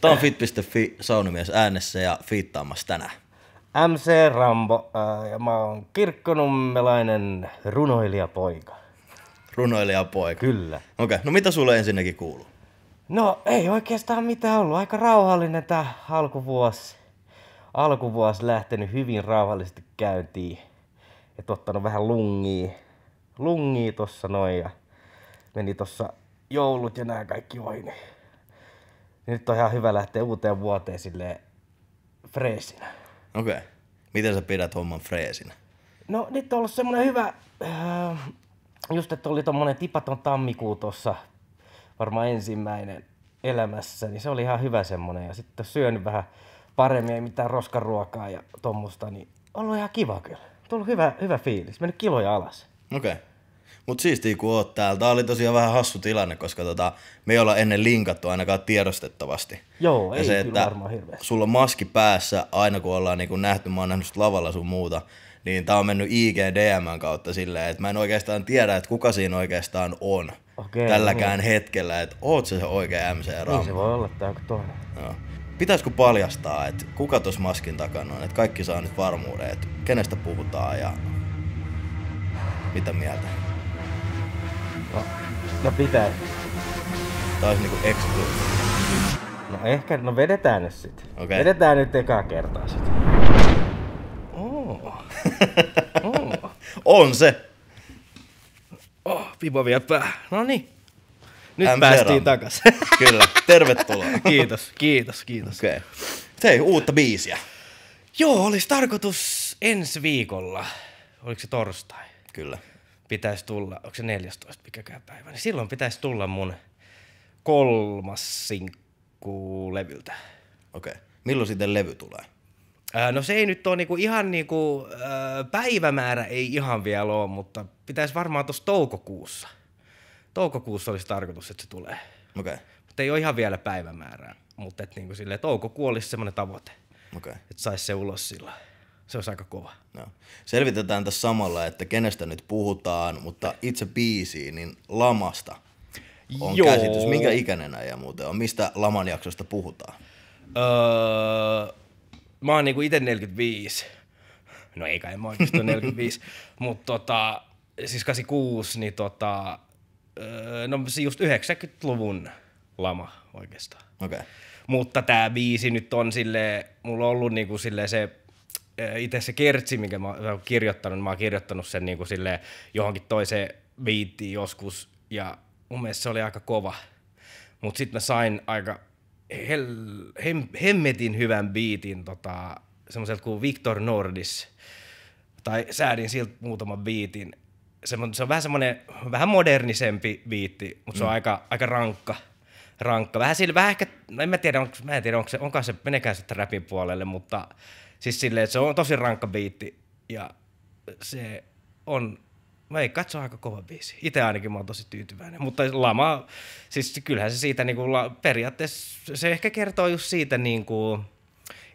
Tämä on fit.fi saunamies äänessä ja fiittaamassa tänään. MC Rambo äh, ja mä oon kirkkonummelainen runoilijapoika. Runoilijapoika? Kyllä. Okei, okay. no mitä sulle ensinnäkin kuuluu? No ei oikeastaan mitään ollut. Aika rauhallinen tämä alkuvuosi. Alkuvuosi lähtenyt hyvin rauhallisesti käyntiin. Ja ottanut vähän lungia. Lungia tossa noin ja meni tossa joulut ja nämä kaikki ohi. Niin niin nyt on ihan hyvä lähteä uuteen vuoteen sille freesinä. Okei. Okay. Miten sä pidät homman freesinä? No nyt on ollut semmoinen hyvä, äh, just että oli tommonen tipaton tammikuu tuossa, varmaan ensimmäinen elämässä, niin se oli ihan hyvä semmonen. Ja sitten syönyt vähän paremmin, ei mitään roskaruokaa ja tommosta, niin ollut ihan kiva kyllä. Tullut hyvä, hyvä fiilis, mennyt kiloja alas. Okei. Okay. Mut siisti kun oot täällä. Tää oli tosiaan vähän hassu tilanne, koska tota, me ei olla ennen linkattu ainakaan tiedostettavasti. Joo, ja ei se, että varmaan hirveästi. Sulla on maski päässä aina kun ollaan niin kun nähty, mä oon nähnyt lavalla sun muuta niin tämä on mennyt IG DMn kautta silleen, että mä en oikeastaan tiedä, että kuka siinä oikeastaan on Okei, tälläkään niin. hetkellä, että oot se se oikea MC Rambo. Niin se voi olla, että onko toinen. Joo. Pitäisikö paljastaa, että kuka tuossa maskin takana on, että kaikki saa nyt varmuuden, että kenestä puhutaan ja mitä mieltä? No pitää. Tai niinku exclusive. No ehkä, no vedetään nyt sit. Okay. Vedetään nyt ekaa kertaa sit. Oh. oh. On se. Oh, pipo vielä pää. No niin. Nyt m päästiin takas. Kyllä, tervetuloa. kiitos, kiitos, kiitos. Okei. Okay. Hei, uutta biisiä. Joo, olisi tarkoitus ensi viikolla. Oliko se torstai? Kyllä pitäisi tulla, onko se 14 mikäkään päivä, niin silloin pitäisi tulla mun kolmas sinkku levyltä. Okei. Okay. Milloin sitten levy tulee? Ää, no se ei nyt ole niinku ihan niinku, ää, päivämäärä ei ihan vielä ole, mutta pitäisi varmaan tuossa toukokuussa. Toukokuussa olisi tarkoitus, että se tulee. Okei. Okay. Mutta ei ole ihan vielä päivämäärää, mutta et niinku sille toukokuu olisi semmoinen tavoite, okay. että saisi se ulos silloin. Se on aika kova. No. Selvitetään tässä samalla, että kenestä nyt puhutaan, mutta itse biisiin, niin lamasta on Joo. käsitys. Minkä ikäinen äijä muuten on? Mistä laman jaksosta puhutaan? Öö, mä oon niinku itse 45. No ei kai mä oikeastaan 45. mutta tota, siis 86, niin tota, öö, no just 90-luvun lama oikeastaan. Okay. Mutta tämä biisi nyt on sille mulla on ollut niinku sille se Eh, itse se kertsi, minkä mä oon kirjoittanut, niin mä oon kirjoittanut sen niin kuin silleen johonkin toiseen viittiin joskus, ja mun mielestä se oli aika kova. Mutta sitten mä sain aika hel, hem, hemmetin hyvän biitin tota, semmoiselta kuin Victor Nordis, tai säädin siltä muutaman biitin. Se, se on vähän semmoinen, vähän modernisempi biitti, mutta se on mm. aika, aika rankka rankka. Vähän sille vähän ehkä, no en mä tiedä, onko, mä en tiedä, onko se, onko se menekään sitten räpin puolelle, mutta Siis silleen, että se on tosi rankka biitti ja se on Mä ei katso aika kova biisi. Itse ainakin mä oon tosi tyytyväinen. Mutta lama, siis kyllähän se siitä niin kuin periaatteessa, se ehkä kertoo just siitä niin kuin,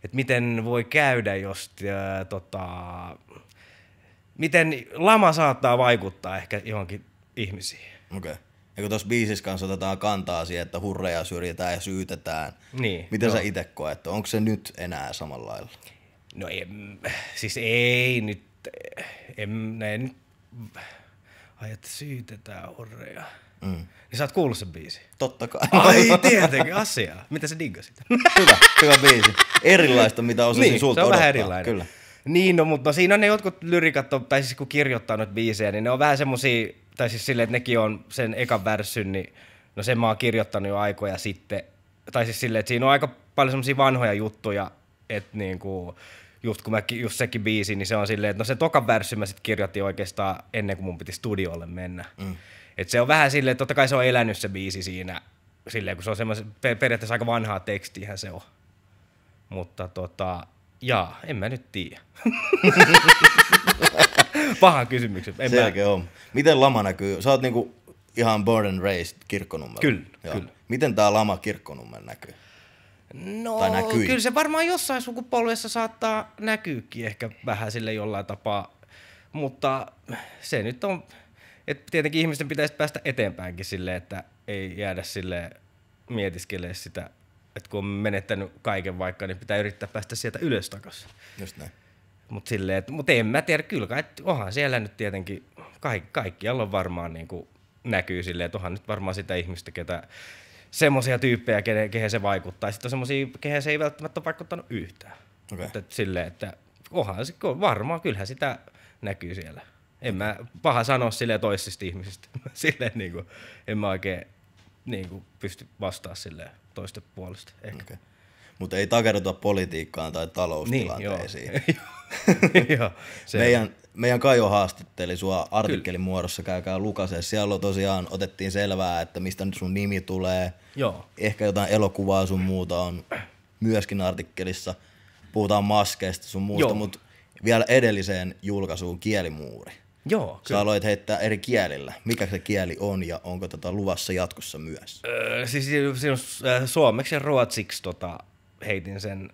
että miten voi käydä, jos äh, tota, miten lama saattaa vaikuttaa ehkä johonkin ihmisiin. Okei. Okay. Ja kun tuossa biisissä kanssa otetaan kantaa siihen, että hurreja syrjitään ja syytetään. Niin. Miten joo. sä itse koet? Onko se nyt enää samalla lailla? No ei, siis ei nyt, en, ne ajat ai että syytetään orreja. Mm. Niin sä oot kuullut sen biisin? Totta kai. Ai tietenkin, asia, Mitä sä diggasit? hyvä, hyvä biisi. Erilaista, mitä osasin niin, sulta se on odottaa. vähän erilainen. Kyllä. Niin, no, mutta no, siinä on ne jotkut lyrikat, tai siis kun kirjoittaa noita biisejä, niin ne on vähän semmosia, tai siis silleen, että nekin on sen ekan värssyn, niin no sen mä oon kirjoittanut jo aikoja sitten. Tai siis silleen, että siinä on aika paljon semmosia vanhoja juttuja, että niinku, just, kun mä, just sekin biisi, niin se on silleen, että no se toka värsy mä sitten kirjoitin oikeastaan ennen kuin mun piti studiolle mennä. Mm. Et se on vähän silleen, että totta kai se on elänyt se biisi siinä, silleen, kun se on semmos, per, periaatteessa aika vanhaa tekstiä se on. Mutta tota, jaa, en mä nyt tiedä. Pahan kysymyksen. En Selkeä mä... on. Miten lama näkyy? Sä oot niinku ihan born and raised kirkkonummen. Kyllä, kyllä. Miten tää lama kirkkonummel näkyy? No, tai kyllä se varmaan jossain sukupolvessa saattaa näkyykin ehkä vähän sille jollain tapaa, mutta se nyt on, että tietenkin ihmisten pitäisi päästä eteenpäinkin sille, että ei jäädä sille mietiskelee sitä, että kun on menettänyt kaiken vaikka, niin pitää yrittää päästä sieltä ylös takaisin. Just näin. Mutta silleen, mut en mä tiedä, kyllä kai, onhan siellä nyt tietenkin, kaikki, kaikkialla on varmaan niin kuin, näkyy silleen, että onhan nyt varmaan sitä ihmistä, ketä semmoisia tyyppejä, kehen, kehen se vaikuttaa. Sitten on semmoisia, kehen se ei välttämättä ole vaikuttanut yhtään. Okay. Mutta et silleen, että onhan se varmaan, kyllähän sitä näkyy siellä. En mä paha sanoa sille toisista ihmisistä. Silleen niin kuin, en mä oikein niin kuin, pysty vastaamaan sille toisten puolesta. Ehkä. Okay mutta ei takerruta politiikkaan tai taloustilanteisiin. Niin, joo. meidän, meidän Kaijo haastatteli sua artikkelin muodossa, käykää lukaseen. Siellä tosiaan otettiin selvää, että mistä nyt sun nimi tulee. Joo. Ehkä jotain elokuvaa sun muuta on myöskin artikkelissa. Puhutaan maskeista sun muusta, mutta vielä edelliseen julkaisuun kielimuuri. Joo, kyllä. Sä aloit heittää eri kielillä. Mikä se kieli on ja onko tätä tota luvassa jatkossa myös? Öö, siis siinä on äh, suomeksi ja ruotsiksi tota, heitin sen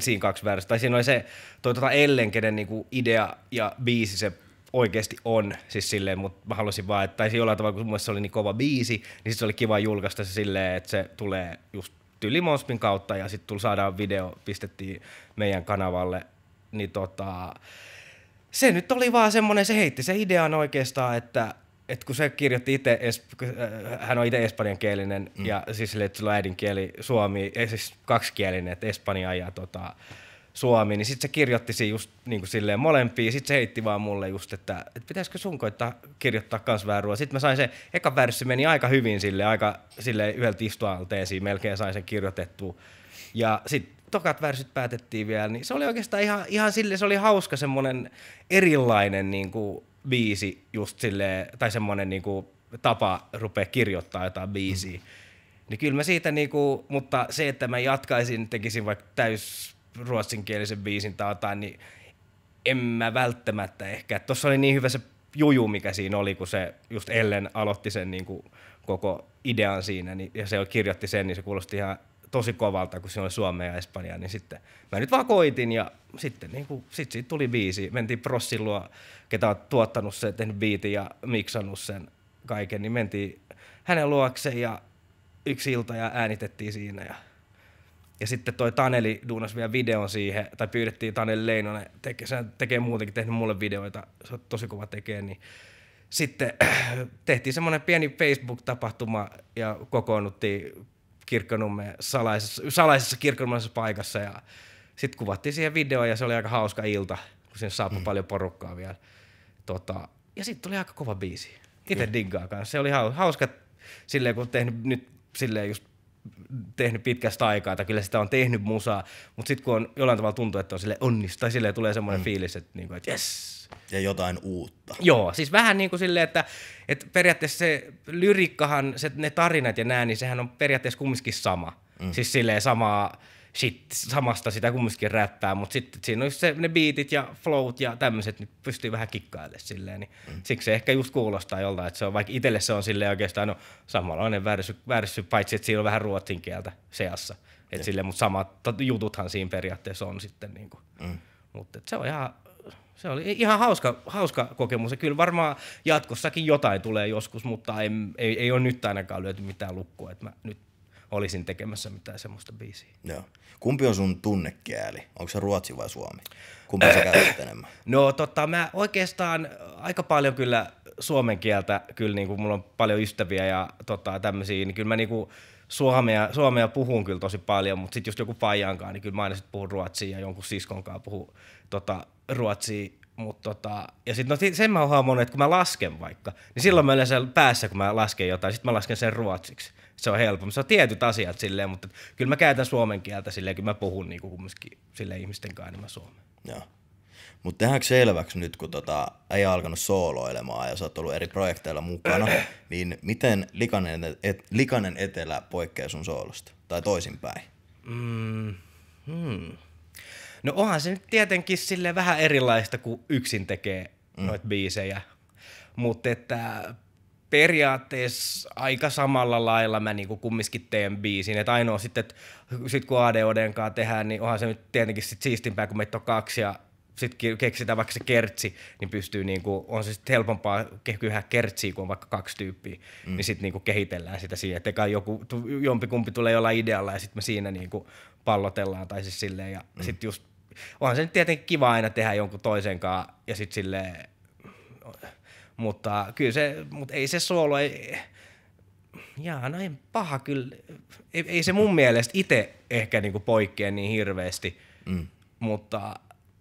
siinä kaksi väärässä. Tai siinä oli se, toi tota Ellen, kenen niinku idea ja biisi se oikeasti on, siis silleen, mutta mä halusin vaan, että taisi jollain tavalla, kun mun se oli niin kova biisi, niin sitten se oli kiva julkaista se silleen, että se tulee just tyli Monspin kautta ja sitten saadaan video, pistettiin meidän kanavalle, niin tota, se nyt oli vaan semmonen, se heitti se idean oikeastaan, että et kun se kirjoitti itse, äh, hän on itse espanjankielinen mm. ja siis sille, että sillä on äidinkieli suomi, ei siis kaksikielinen, että espanja ja tota, suomi, niin sitten se kirjoitti siinä just niin kuin silleen molempia, sitten se heitti vaan mulle just, että, että pitäisikö sun koittaa kirjoittaa kans väärua. Sitten mä sain se, eka värssi meni aika hyvin sille, aika sille yhdeltä istualteesiin melkein sain sen kirjoitettua. Ja sitten tokat värsyt päätettiin vielä, niin se oli oikeastaan ihan, ihan sille, se oli hauska semmoinen erilainen niin kuin, biisi just silleen, tai semmoinen niinku tapa rupea kirjoittaa jotain biisiä. Mm. Niin kyllä mä siitä niinku, mutta se, että mä jatkaisin, tekisin vaikka täys ruotsinkielisen biisin tai jotain, niin en mä välttämättä ehkä. Tuossa oli niin hyvä se juju, mikä siinä oli, kun se just Ellen aloitti sen niinku koko idean siinä, niin, ja se kirjoitti sen, niin se kuulosti ihan tosi kovalta, kun siinä oli Suomea ja Espanjaa, niin sitten mä nyt vaan koitin ja sitten niin kuin, sit siitä tuli biisi. Mentiin Prossin luo, ketä on tuottanut sen, tehnyt biitin ja miksannut sen kaiken, niin mentiin hänen luokseen ja yksi ilta ja äänitettiin siinä ja ja sitten toi Taneli duunas vielä videon siihen, tai pyydettiin Taneli Leinonen, tekee, sen tekee muutenkin, tehnyt mulle videoita, se on tosi kova tekee, niin sitten tehtiin semmoinen pieni Facebook-tapahtuma ja kokoonnuttiin kirkkonummen salaisessa, salaisessa kirkkonummen paikassa ja sitten kuvattiin siihen video ja se oli aika hauska ilta, kun sinne saapui mm. paljon porukkaa vielä. Tota, ja sitten tuli aika kova biisi. Itse diggaa kanssa. Se oli hauska silleen, kun tehnyt nyt silleen just tehnyt pitkästä aikaa, tai kyllä sitä on tehnyt musaa, mutta sitten kun on jollain tavalla tuntuu, että on sille onnistu, tai sille tulee semmoinen mm. fiilis, että, niinku, et yes, ja jotain uutta. Joo, siis vähän niin kuin silleen, että, että periaatteessa se lyrikkahan, se, ne tarinat ja nää, niin sehän on periaatteessa kumminkin sama. Mm. Siis silleen samaa, shit, samasta sitä kumminkin räppää, mutta sitten siinä on just se, ne biitit ja flowt ja tämmöiset, niin pystyy vähän kikkailemaan silleen, niin mm. siksi se ehkä just kuulostaa joltain, että se on, vaikka itselle se on silleen oikeastaan, no samanlainen väärsy, väärsy, paitsi että siinä on vähän ruotsin kieltä seassa, et mm. sille, mutta samat jututhan siinä periaatteessa on sitten, niin kuin. Mm. mutta se on ihan se oli ihan hauska, hauska kokemus. Ja kyllä varmaan jatkossakin jotain tulee joskus, mutta ei, ei, ei ole nyt ainakaan löyty mitään lukkoa, että mä nyt olisin tekemässä mitään semmoista biisiä. Joo. Kumpi on sun tunnekieli? Onko se ruotsi vai suomi? Kumpi sä käytät enemmän? No tota, mä oikeastaan aika paljon kyllä suomen kieltä, kyllä niin kuin mulla on paljon ystäviä ja tota, tämmöisiä, niin kyllä mä niin kuin, suomea, suomea puhun kyllä tosi paljon, mutta sitten just joku faijankaan, niin kyllä mä aina sit puhun ruotsia ja jonkun siskonkaan puhun tota, ruotsi, mutta tota, ja sitten no sen mä huomaan, että kun mä lasken vaikka, niin silloin mä yleensä päässä, kun mä lasken jotain, sitten mä lasken sen ruotsiksi. Se on helpompi. Se on tietyt asiat silleen, mutta kyllä mä käytän suomen kieltä silleen, kun mä puhun niin kumminkin sille ihmisten kanssa, niin mä suomen. Joo. Mutta tehdäänkö selväksi nyt, kun tota, ei alkanut sooloilemaan ja sä oot ollut eri projekteilla mukana, niin miten likainen, et, likainen etelä poikkeaa sun soolosta? Tai toisinpäin? Mm, hmm. No onhan se nyt tietenkin sille vähän erilaista, kuin yksin tekee mm. noita biisejä. Mutta että periaatteessa aika samalla lailla mä niinku kumminkin teen biisin. Et ainoa sitten, että sit kun ADODn kanssa tehdään, niin onhan se nyt tietenkin sit siistimpää, kun meitä on kaksi ja sitten keksitään vaikka se kertsi, niin pystyy niinku, on se sitten helpompaa kehkyä kertsiä, kun on vaikka kaksi tyyppiä, mm. niin sitten niinku kehitellään sitä siihen, että joku, jompikumpi tulee olla idealla ja sitten me siinä niinku pallotellaan tai siis silleen ja mm. sitten just onhan se nyt tietenkin kiva aina tehdä jonkun toisen kanssa ja sitten silleen, mutta kyllä se, mutta ei se soolo, ei, jaa, no en paha kyllä, ei, ei se mun mielestä itse ehkä niinku poikkea niin hirveästi, mm. mutta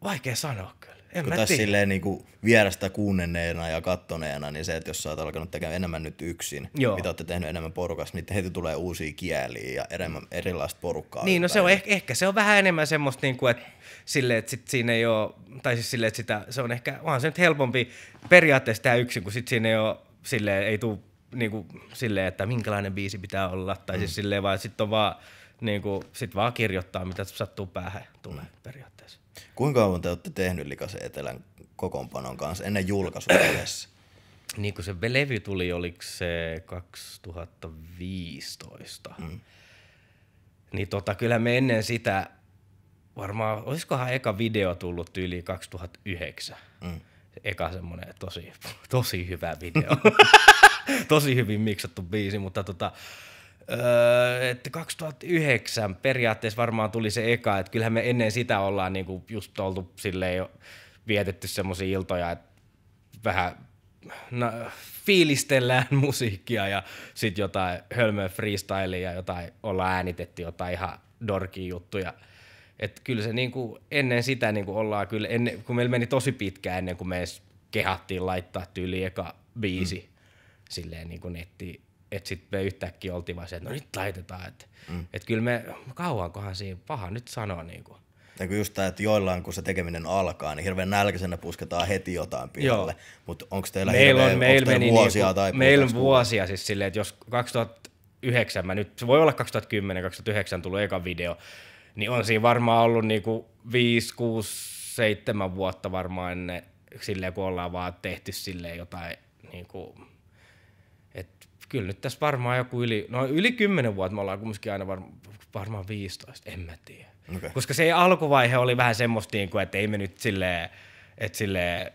vaikea sanoa kyllä. En kun tässä silleen niin kuin vierestä kuunnenneena ja kattoneena, niin se, että jos sä oot alkanut tekemään enemmän nyt yksin, Joo. mitä olette tehnyt enemmän porukassa, niin heti tulee uusia kieliä ja enemmän, erilaista porukkaa. Niin, no se on, ehkä, ehkä se on vähän enemmän semmoista, niin kuin, että, sille, että sit siinä ei ole, tai siis sille, että sitä, se on ehkä, onhan se nyt helpompi periaatteessa tämä yksin, kun sit siinä ei ole, sille, ei tule niin kuin, silleen, että minkälainen biisi pitää olla, tai siis mm. silleen, vaan sitten on vaan, niin kuin, sit vaan kirjoittaa, mitä sattuu päähän tulee mm. periaatteessa. Kuinka kauan te olette tehnyt Likasen Etelän kokoonpanon kanssa ennen julkaisua yhdessä? niin kun se levy tuli, oliko se 2015, mm. niin tota, kyllä me ennen sitä, varmaan, olisikohan eka video tullut yli 2009. Mm. Eka semmonen tosi, tosi hyvä video. tosi hyvin miksattu biisi, mutta tota, Öö, että 2009 periaatteessa varmaan tuli se eka, että kyllähän me ennen sitä ollaan niinku just oltu silleen jo vietetty semmoisia iltoja, että vähän no, fiilistellään musiikkia ja sitten jotain hölmöä freestyleja, jotain ollaan äänitetty jotain ihan dorkia juttuja. että kyllä se niinku, ennen sitä niinku ollaan kyllä, ennen, kun meillä meni tosi pitkään ennen kuin me edes kehattiin laittaa tyyli eka biisi mm. silleen niinku nettiin että sitten me yhtäkkiä oltiin vaan se, että no nyt laitetaan. Että mm. et kyllä me kauankohan siinä paha nyt sanoa. Niin kuin. Ja kun just tämä, että joillain kun se tekeminen alkaa, niin hirveän nälkäisenä pusketaan heti jotain pihalle. Mutta onko teillä meil hirveän, on, meillä teillä vuosia niinku, tai Meillä on vuosia siis silleen, että jos 2009, mä nyt, se voi olla 2010, 2009 tullut eka video, niin on siinä varmaan ollut niinku 5, 6, 7 vuotta varmaan ennen silleen, kun ollaan vaan tehty silleen jotain niinku kyllä nyt tässä varmaan joku yli, no yli 10 vuotta me ollaan kumminkin aina var, varmaan 15, en mä tiedä. Okay. Koska se alkuvaihe oli vähän semmoista, niin kuin, että ei me nyt silleen, että silleen,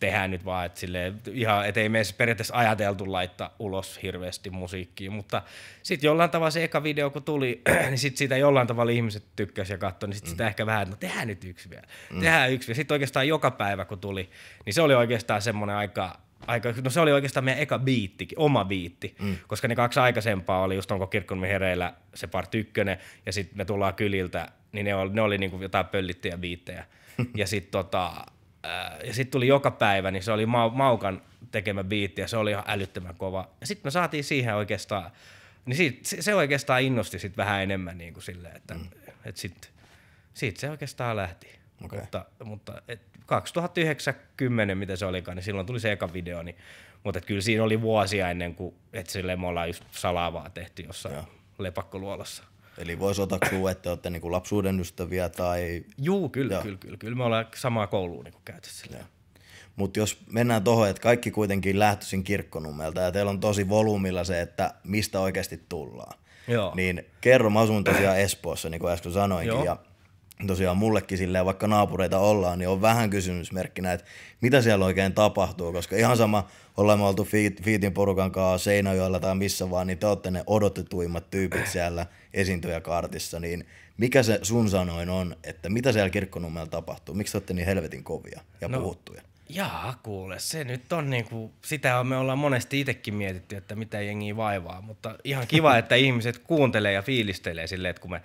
tehdään nyt vaan, että sille ihan, et ei me edes periaatteessa ajateltu laittaa ulos hirveästi musiikkia, mutta sitten jollain tavalla se eka video kun tuli, niin sitten siitä jollain tavalla ihmiset tykkäsivät ja katsoi, niin sitten mm. sitä ehkä vähän, että no tehdään nyt yksi vielä, mm. tehdään yksi vielä. Sitten oikeastaan joka päivä kun tuli, niin se oli oikeastaan semmoinen aika, aika, no se oli oikeastaan meidän eka biittikin, oma biitti, mm. koska ne kaksi aikaisempaa oli just onko kirkkonummi hereillä se part ykkönen ja sitten me tullaan kyliltä, niin ne oli, ne oli niinku jotain pöllittyjä biittejä. ja sitten tota, äh, ja sit tuli joka päivä, niin se oli Maukan tekemä biitti ja se oli ihan älyttömän kova. Ja sitten me saatiin siihen oikeastaan, niin sit, se oikeastaan innosti sitten vähän enemmän niin kuin silleen, että mm. et sitten sit se oikeastaan lähti. Okay. Mutta, mutta et 2090, mitä se olikaan, niin silloin tuli se eka video, niin, mutta et kyllä siinä oli vuosia ennen kuin, et sille me ollaan just salavaa tehty jossain Joo. lepakkoluolassa. Eli voisi kuu, että olette niinku lapsuuden ystäviä tai... Juu, kyllä, Joo. kyllä, kyllä, kyllä. Me ollaan samaa koulua niin käytössä Mutta jos mennään tuohon, että kaikki kuitenkin lähtöisin kirkkonummelta ja teillä on tosi volyymilla se, että mistä oikeasti tullaan. Joo. Niin kerro, mä asun tosiaan Espoossa, niin kuin äsken sanoinkin, Joo. ja tosiaan mullekin silleen, vaikka naapureita ollaan, niin on vähän kysymysmerkkinä, että mitä siellä oikein tapahtuu, koska ihan sama, ollaan me oltu Fiitin porukan kanssa Seinäjoella tai missä vaan, niin te olette ne odotetuimmat tyypit siellä esiintyjäkaartissa, niin mikä se sun sanoin on, että mitä siellä kirkkonummella tapahtuu, miksi te olette niin helvetin kovia ja no, puhuttuja? Jaa, kuule, se nyt on niinku, sitä me ollaan monesti itsekin mietitty, että mitä jengi vaivaa, mutta ihan kiva, että ihmiset kuuntelee ja fiilistelee silleen, että kun me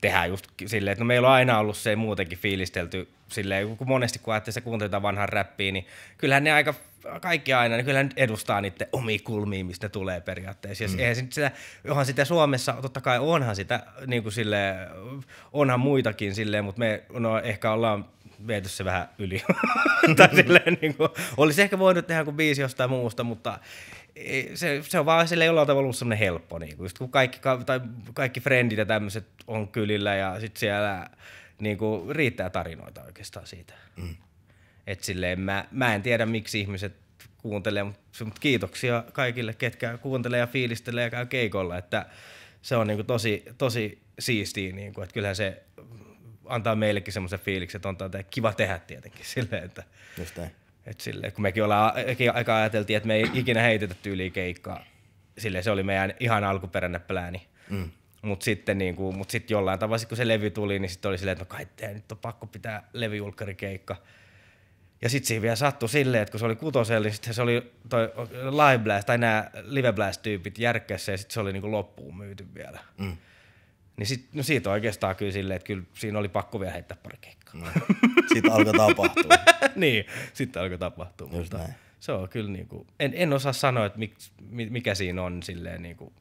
tehdään just silleen, että no meillä on aina ollut se muutenkin fiilistelty silleen, kun monesti kun ajattelee, kuuntelee vanhan räppiä, niin kyllähän ne aika kaikki aina, niin kyllähän edustaa niiden omia kulmia, mistä ne tulee periaatteessa. Ja mm. eihän sitä, onhan sitä Suomessa, totta kai onhan sitä, niin kuin sille, onhan muitakin silleen, mutta me no, ehkä ollaan viety se vähän yli. tai silleen, niin kuin, olisi ehkä voinut tehdä kuin biisi jostain muusta, mutta se, se on vaan sille jollain tavalla ollut helppo. Niin kuin. Just kun kaikki, tai kaikki frendit ja tämmöiset on kylillä ja sitten siellä niin kuin, riittää tarinoita oikeastaan siitä. Mm. Et silleen, mä, mä en tiedä miksi ihmiset kuuntelee, mutta mut kiitoksia kaikille, ketkä kuuntelee ja fiilistelee ja käy keikolla. Että se on niin kuin, tosi, tosi siistiä, niin kuin, että kyllähän se antaa meillekin semmoisen fiiliksen, että on kiva tehdä tietenkin silleen, että Just näin. Et sille, kun mekin ollaan, aika ajateltiin, että me ei ikinä heitetä tyyliä keikkaa. Sille se oli meidän ihan alkuperäinen plääni. Mm. Mutta sitten niin kuin, mut sit jollain tavalla, kun se levy tuli, niin sitten oli silleen, että no kai tee, nyt on pakko pitää levyjulkkarikeikka. Ja sitten siihen vielä sattui silleen, että kun se oli kutosella, niin se oli toi Live Blast, tai nämä Live Blast-tyypit järkkässä, ja sitten se oli niinku loppuun myyty vielä. Mm. Niin sit, no siitä oikeastaan kyllä silleen, että kyllä siinä oli pakko vielä heittää pari keikkaa. No. Sitten alkoi tapahtua. niin, sitten alkoi tapahtua. Just mutta näin. Se on kyllä niin kuin, en, en osaa sanoa, että mik, mikä siinä on silleen niin kuin,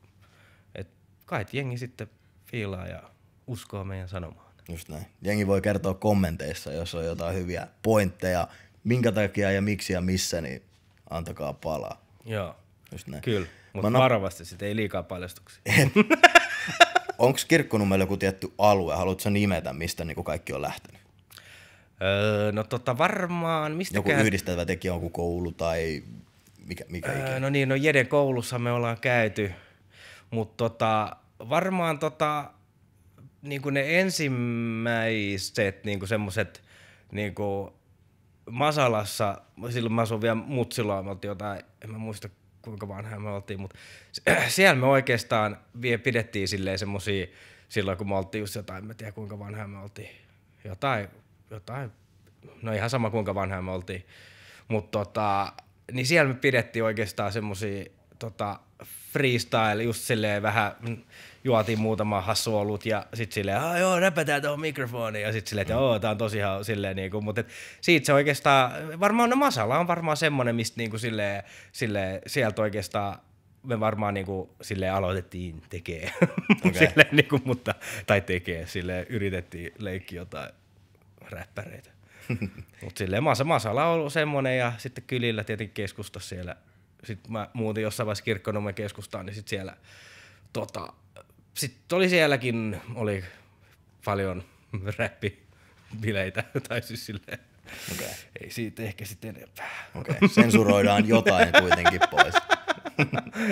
että kai jengi sitten fiilaa ja uskoo meidän sanomaan. Just näin. Jengi voi kertoa kommenteissa, jos on jotain hyviä pointteja, minkä takia ja miksi ja missä, niin antakaa palaa. Joo, Just näin. kyllä. Mutta varovasti, sitten ei liikaa paljastuksia. onko kirkkonummel joku tietty alue? Haluatko nimetä, mistä niinku kaikki on lähtenyt? Öö, no tota varmaan, mistä Joku yhdistävä tekijä, onko koulu tai mikä, mikä öö, No niin, no Jeden koulussa me ollaan käyty, mutta tota, varmaan tota, niinku ne ensimmäiset niinku semmoset niinku Masalassa, silloin mä asun vielä Mutsilla, mä jotain, en mä muista, kuinka vanha me oltiin, mutta siellä me oikeastaan vie, pidettiin silleen semmosia, silloin kun me oltiin just jotain, en tiedä kuinka vanha me oltiin, jotain, jotain, no ihan sama kuinka vanha me oltiin, mutta tota, niin siellä me pidettiin oikeastaan semmosia tota, freestyle, just silleen vähän juotiin muutama hassu ollut ja sit silleen, ah joo, räpätään tuohon mikrofoniin ja sit silleen, että joo, tää on tosiaan silleen niinku, mutta et, siitä se oikeastaan, varmaan no Masala on varmaan semmonen, mistä niinku silleen, silleen, sieltä oikeastaan me varmaan niinku sille aloitettiin tekee, okay. silleen, niinku, mutta, tai tekee, sille yritettiin leikkiä jotain räppäreitä. mutta silleen Masala on ollut semmonen ja sitten kylillä tietenkin keskusta siellä sitten mä muutin jossain vaiheessa Kirkkonummen keskustaan, niin sitten siellä, tota, sitten oli sielläkin, oli paljon räppibileitä, tai siis silleen, okay. ei siitä ehkä sitten enempää. Okei, okay. sensuroidaan jotain kuitenkin pois.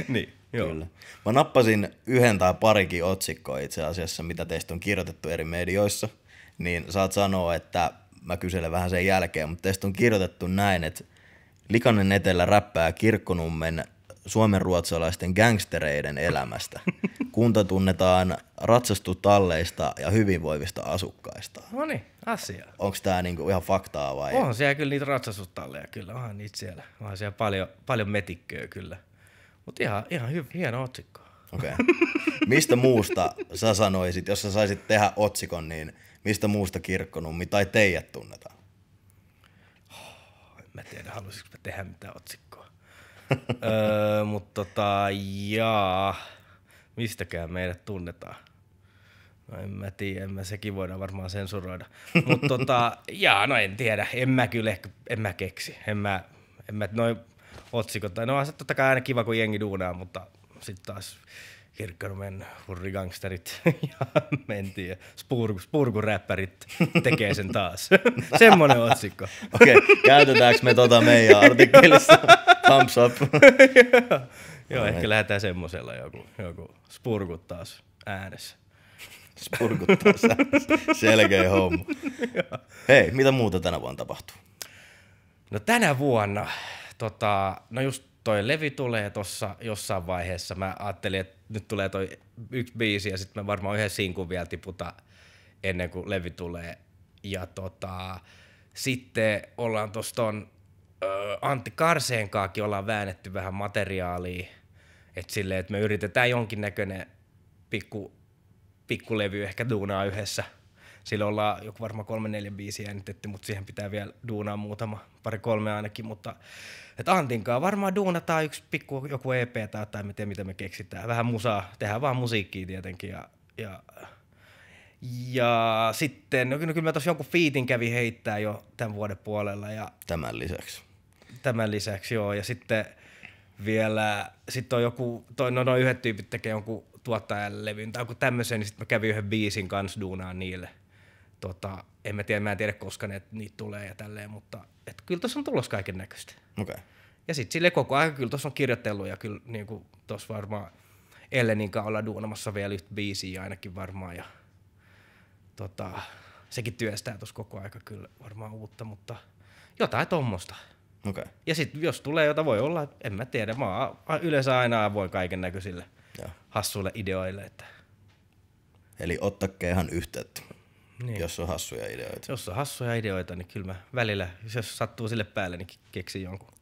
niin, joo. Kyllä. Mä nappasin yhden tai parikin otsikkoa itse asiassa, mitä teistä on kirjoitettu eri medioissa, niin saat sanoa, että mä kyselen vähän sen jälkeen, mutta teistä on kirjoitettu näin, että Likanen Etelä räppää kirkkonummen suomenruotsalaisten gangstereiden elämästä. Kunta tunnetaan ratsastutalleista ja hyvinvoivista asukkaista. No niin, asia. Onko tämä niinku ihan faktaa vai? On, siellä kyllä niitä ratsastutalleja, kyllä onhan niitä siellä. Onhan siellä paljon, paljon metikköä kyllä. Mutta ihan, ihan hy- hieno otsikko. Okay. Mistä muusta sä sanoisit, jos sä saisit tehdä otsikon, niin mistä muusta kirkkonummi tai teijät tunnetaan? mä tiedä, haluaisinko mä tehdä mitään otsikkoa. öö, mutta tota, jaa, mistäkään meidät tunnetaan. No en mä tiedä, en mä sekin voidaan varmaan sensuroida. Mutta tota, jaa, no en tiedä, en mä kyllä ehkä, en mä keksi. En mä, en mä noin otsikot, tai no on se totta kai aina kiva, kun jengi duunaa, mutta sitten taas kirkkonummen hurrigangsterit ja mentiin. Ja spurgu, spurguräppärit tekee sen taas. Semmoinen otsikko. Okei, okay, käytetäänkö me tota meidän artikkelissa? Thumbs up. Joo, Joo ehkä lähdetään semmoisella joku, joku spurgut taas äänessä. Spurgut taas äänessä. Selkeä homma. Hei, mitä muuta tänä vuonna tapahtuu? No tänä vuonna, tota, no just toi levi tulee tuossa jossain vaiheessa. Mä ajattelin, että nyt tulee toi yksi biisi ja sitten me varmaan yhden sinkun vielä tiputa ennen kuin levy tulee. Ja tota, sitten ollaan tuossa ton Antti Karseen kaakin ollaan väännetty vähän materiaalia, että silleen, että me yritetään jonkinnäköinen pikku, pikkulevy ehkä duunaa yhdessä – sillä ollaan joku varmaan kolme neljä biisiä äänitetty, mutta siihen pitää vielä duunaa muutama, pari kolme ainakin, mutta et Antinkaan varmaan duunataan yksi pikku joku EP tai, tai tiedä mitä me keksitään. Vähän musaa, tehdään vaan musiikkia tietenkin ja, ja ja sitten, no, no kyllä mä tosiaan jonkun fiitin kävi heittää jo tämän vuoden puolella. Ja tämän lisäksi. Tämän lisäksi, joo. Ja sitten vielä, sitten on joku, toi, no noin yhdet tyypit tekee jonkun tuottajan levyn tai joku tämmöisen, niin sitten mä kävin yhden biisin kanssa duunaan niille – tota, en mä tiedä, mä en tiedä koska ne, niitä tulee ja tälleen, mutta et kyllä tuossa on tulos kaiken näköistä. Okay. Ja sitten sille koko ajan kyllä tuossa on kirjoitellut ja kyllä niin tuossa varmaan kanssa olla duunamassa vielä yhtä biisiä ainakin varmaan ja tota, sekin työstää tuossa koko aika kyllä varmaan uutta, mutta jotain tuommoista. Okay. Ja sitten jos tulee jota voi olla, en mä tiedä, mä yleensä aina avoin kaiken näköisille hassuille ideoille. Että... Eli ottakee ihan yhteyttä. Niin. Jos on hassuja ideoita. Jos on hassuja ideoita, niin kyllä mä välillä, jos sattuu sille päälle, niin keksin jonkun.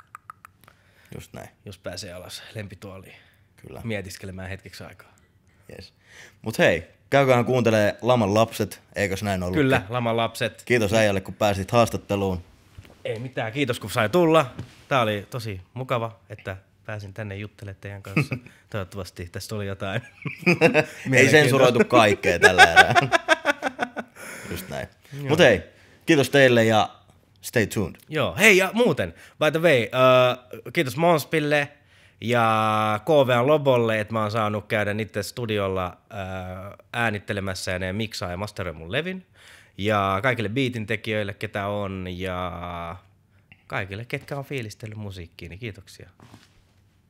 Just näin. Jos pääsee alas lempituoliin. Kyllä. Mietiskelemään hetkeksi aikaa. Yes. Mut hei, käykään kuuntelee Laman lapset, eikös näin ollut? Kyllä, Laman lapset. Kiitos äijälle, kun pääsit haastatteluun. Ei mitään, kiitos kun sai tulla. Tää oli tosi mukava, että pääsin tänne juttelemaan teidän kanssa. Toivottavasti tästä oli jotain. Ei sensuroitu kaikkea tällä erää. Just näin. Mutta hei, kiitos teille ja stay tuned. Joo, hei ja muuten, by the way, uh, kiitos Monspille ja KV Lobolle, että mä oon saanut käydä niiden studiolla uh, äänittelemässä ja ne miksaa ja masteroi mun levin. Ja kaikille biitin tekijöille, ketä on ja kaikille, ketkä on fiilistellyt musiikkiin, niin kiitoksia.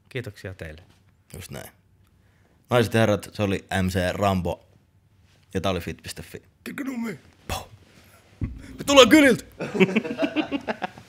Kiitoksia teille. Just näin. Naiset ja herrat, se oli MC Rambo ja tää oli fit.fi. Tikkanu ma tulen külilt